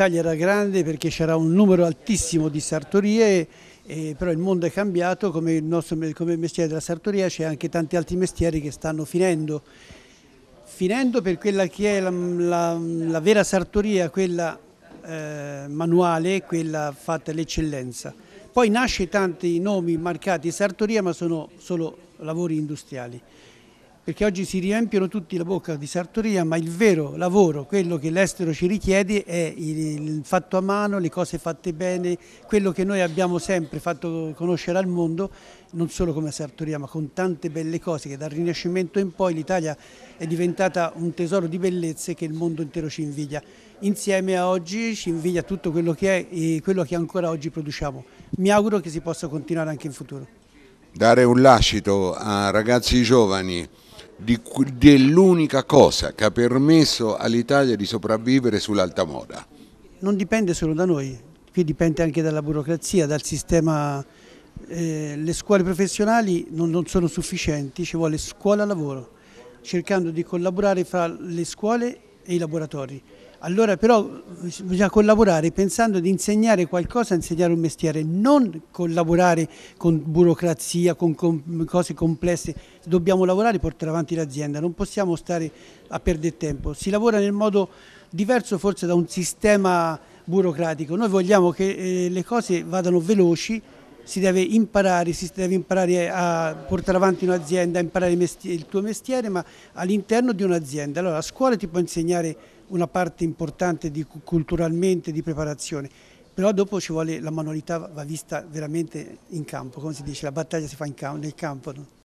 battaglia era grande perché c'era un numero altissimo di sartorie, eh, però il mondo è cambiato, come il, nostro, come il mestiere della sartoria c'è anche tanti altri mestieri che stanno finendo. Finendo per quella che è la, la, la vera sartoria, quella eh, manuale, quella fatta all'eccellenza. Poi nasce tanti nomi marcati sartoria ma sono solo lavori industriali perché oggi si riempiono tutti la bocca di sartoria, ma il vero lavoro, quello che l'estero ci richiede è il fatto a mano, le cose fatte bene, quello che noi abbiamo sempre fatto conoscere al mondo, non solo come sartoria, ma con tante belle cose che dal Rinascimento in poi l'Italia è diventata un tesoro di bellezze che il mondo intero ci invidia. Insieme a oggi ci invidia tutto quello che è e quello che ancora oggi produciamo. Mi auguro che si possa continuare anche in futuro. Dare un lascito a ragazzi giovani di, dell'unica cosa che ha permesso all'Italia di sopravvivere sull'alta moda? Non dipende solo da noi, qui dipende anche dalla burocrazia, dal sistema... Eh, le scuole professionali non, non sono sufficienti, ci vuole scuola-lavoro, cercando di collaborare fra le scuole e i laboratori. Allora però bisogna collaborare pensando di insegnare qualcosa, insegnare un mestiere, non collaborare con burocrazia, con, cose complesse. Dobbiamo lavorare e portare avanti l'azienda, non possiamo stare a perdere tempo. Si lavora nel modo diverso forse da un sistema burocratico. Noi vogliamo che eh, le cose vadano veloci, si deve imparare, si deve imparare a portare avanti un'azienda, imparare il, il tuo mestiere, ma all'interno di un'azienda. Allora la scuola ti può insegnare una parte importante di, culturalmente di preparazione, però dopo ci vuole la manualità, va vista veramente in campo, come si dice, la battaglia si fa campo, nel campo. No?